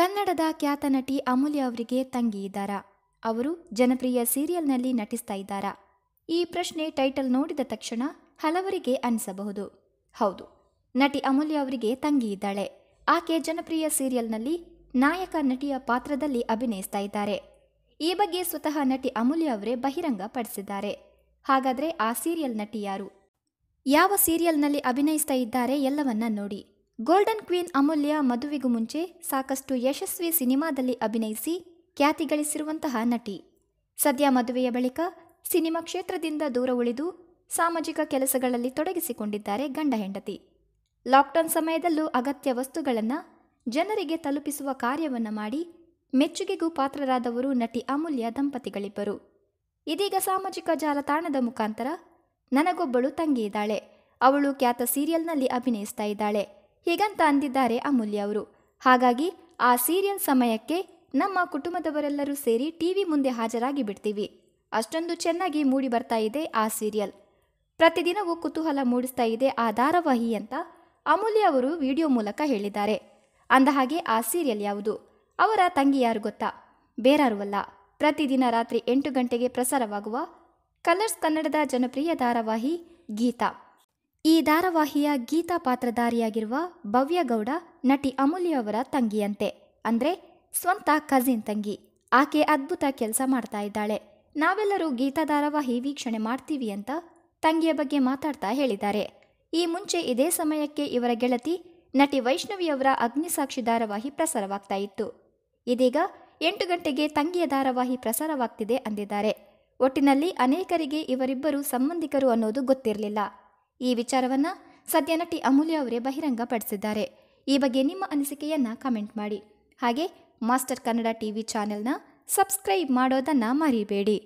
ಕನ್ನಡದ ಖ್ಯಾತ ನಟಿ ಅಮೂಲ್ಯ ಅವರಿಗೆ ತಂಗಿ ಇದ್ದಾರಾ ಅವರು ಜನಪ್ರಿಯ ಸೀರಿಯಲ್ನಲ್ಲಿ ನಟಿಸ್ತಾ ಇದ್ದಾರಾ ಈ ಪ್ರಶ್ನೆ ಟೈಟಲ್ ನೋಡಿದ ತಕ್ಷಣ ಹಲವರಿಗೆ ಅನಿಸಬಹುದು ಹೌದು ನಟಿ ಅಮೂಲ್ಯ ಅವರಿಗೆ ತಂಗಿ ಇದ್ದಾಳೆ ಆಕೆ ಜನಪ್ರಿಯ ಸೀರಿಯಲ್ನಲ್ಲಿ ನಾಯಕ ನಟಿಯ ಪಾತ್ರದಲ್ಲಿ ಅಭಿನಯಿಸ್ತಾ ಇದ್ದಾರೆ ಈ ಬಗ್ಗೆ ಸ್ವತಃ ನಟಿ ಅಮೂಲ್ಯ ಅವರೇ ಬಹಿರಂಗ ಪಡಿಸಿದ್ದಾರೆ ಹಾಗಾದರೆ ಆ ಸೀರಿಯಲ್ ನಟಿ ಯಾರು ಯಾವ ಸೀರಿಯಲ್ನಲ್ಲಿ ಅಭಿನಯಿಸ್ತಾ ಇದ್ದಾರೆ ಎಲ್ಲವನ್ನ ನೋಡಿ ಗೋಲ್ಡನ್ ಕ್ವೀನ್ ಅಮೂಲ್ಯ ಮದುವೆಗೂ ಮುಂಚೆ ಸಾಕಷ್ಟು ಯಶಸ್ವಿ ಸಿನಿಮಾದಲ್ಲಿ ಅಭಿನಯಿಸಿ ಖ್ಯಾತಿ ಗಳಿಸಿರುವಂತಹ ನಟಿ ಸದ್ಯ ಮದುವೆಯ ಬಳಿಕ ಸಿನಿಮಾ ಕ್ಷೇತ್ರದಿಂದ ದೂರ ಉಳಿದು ಸಾಮಾಜಿಕ ಕೆಲಸಗಳಲ್ಲಿ ತೊಡಗಿಸಿಕೊಂಡಿದ್ದಾರೆ ಗಂಡ ಹೆಂಡತಿ ಲಾಕ್ಡೌನ್ ಸಮಯದಲ್ಲೂ ಅಗತ್ಯ ವಸ್ತುಗಳನ್ನು ಜನರಿಗೆ ತಲುಪಿಸುವ ಕಾರ್ಯವನ್ನು ಮಾಡಿ ಮೆಚ್ಚುಗೆಗೂ ಪಾತ್ರರಾದವರು ನಟಿ ಅಮೂಲ್ಯ ದಂಪತಿಗಳಿಬ್ಬರು ಇದೀಗ ಸಾಮಾಜಿಕ ಜಾಲತಾಣದ ಮುಖಾಂತರ ನನಗೊಬ್ಬಳು ತಂಗಿಯಿದ್ದಾಳೆ ಅವಳು ಖ್ಯಾತ ಸೀರಿಯಲ್ನಲ್ಲಿ ಅಭಿನಯಿಸ್ತಾ ಇದ್ದಾಳೆ ಹೀಗಂತ ಅಂದಿದ್ದಾರೆ ಅಮೂಲ್ಯ ಅವರು ಹಾಗಾಗಿ ಆ ಸೀರಿಯಲ್ ಸಮಯಕ್ಕೆ ನಮ್ಮ ಕುಟುಂಬದವರೆಲ್ಲರೂ ಸೇರಿ ಟಿವಿ ಮುಂದೆ ಹಾಜರಾಗಿ ಬಿಡ್ತೀವಿ ಅಷ್ಟೊಂದು ಚೆನ್ನಾಗಿ ಮೂಡಿ ಬರ್ತಾ ಇದೆ ಆ ಸೀರಿಯಲ್ ಪ್ರತಿದಿನವೂ ಕುತೂಹಲ ಮೂಡಿಸ್ತಾ ಇದೆ ಆ ಧಾರಾವಾಹಿ ಅಂತ ಅಮೂಲ್ಯ ಅವರು ವಿಡಿಯೋ ಮೂಲಕ ಹೇಳಿದ್ದಾರೆ ಅಂದಹಾಗೆ ಆ ಸೀರಿಯಲ್ ಯಾವುದು ಅವರ ತಂಗಿ ಯಾರು ಗೊತ್ತಾ ಅಲ್ಲ ಪ್ರತಿದಿನ ರಾತ್ರಿ ಎಂಟು ಗಂಟೆಗೆ ಪ್ರಸಾರವಾಗುವ ಕಲರ್ಸ್ ಕನ್ನಡದ ಜನಪ್ರಿಯ ಧಾರಾವಾಹಿ ಗೀತಾ ಈ ಧಾರಾವಾಹಿಯ ಗೀತಾ ಪಾತ್ರಧಾರಿಯಾಗಿರುವ ಭವ್ಯಗೌಡ ನಟಿ ಅಮೂಲ್ಯವರ ತಂಗಿಯಂತೆ ಅಂದ್ರೆ ಸ್ವಂತ ಕಜಿನ್ ತಂಗಿ ಆಕೆ ಅದ್ಭುತ ಕೆಲಸ ಮಾಡ್ತಾ ಇದ್ದಾಳೆ ನಾವೆಲ್ಲರೂ ಗೀತಾ ಧಾರಾವಾಹಿ ವೀಕ್ಷಣೆ ಮಾಡ್ತೀವಿ ಅಂತ ತಂಗಿಯ ಬಗ್ಗೆ ಮಾತಾಡ್ತಾ ಹೇಳಿದ್ದಾರೆ ಈ ಮುಂಚೆ ಇದೇ ಸಮಯಕ್ಕೆ ಇವರ ಗೆಳತಿ ನಟಿ ವೈಷ್ಣವಿಯವರ ಅಗ್ನಿಸಾಕ್ಷಿ ಧಾರಾವಾಹಿ ಪ್ರಸಾರವಾಗ್ತಾ ಇತ್ತು ಇದೀಗ ಎಂಟು ಗಂಟೆಗೆ ತಂಗಿಯ ಧಾರಾವಾಹಿ ಪ್ರಸಾರವಾಗ್ತಿದೆ ಅಂದಿದ್ದಾರೆ ಒಟ್ಟಿನಲ್ಲಿ ಅನೇಕರಿಗೆ ಇವರಿಬ್ಬರು ಸಂಬಂಧಿಕರು ಅನ್ನೋದು ಗೊತ್ತಿರಲಿಲ್ಲ ಈ ವಿಚಾರವನ್ನು ಸದ್ಯ ನಟಿ ಅಮೂಲ್ಯ ಅವರೇ ಬಹಿರಂಗಪಡಿಸಿದ್ದಾರೆ ಈ ಬಗ್ಗೆ ನಿಮ್ಮ ಅನಿಸಿಕೆಯನ್ನು ಕಮೆಂಟ್ ಮಾಡಿ ಹಾಗೆ ಮಾಸ್ಟರ್ ಕನ್ನಡ ಟಿ ವಿ ಚಾನೆಲ್ನ ಸಬ್ಸ್ಕ್ರೈಬ್ ಮಾಡೋದನ್ನು ಮರಿಬೇಡಿ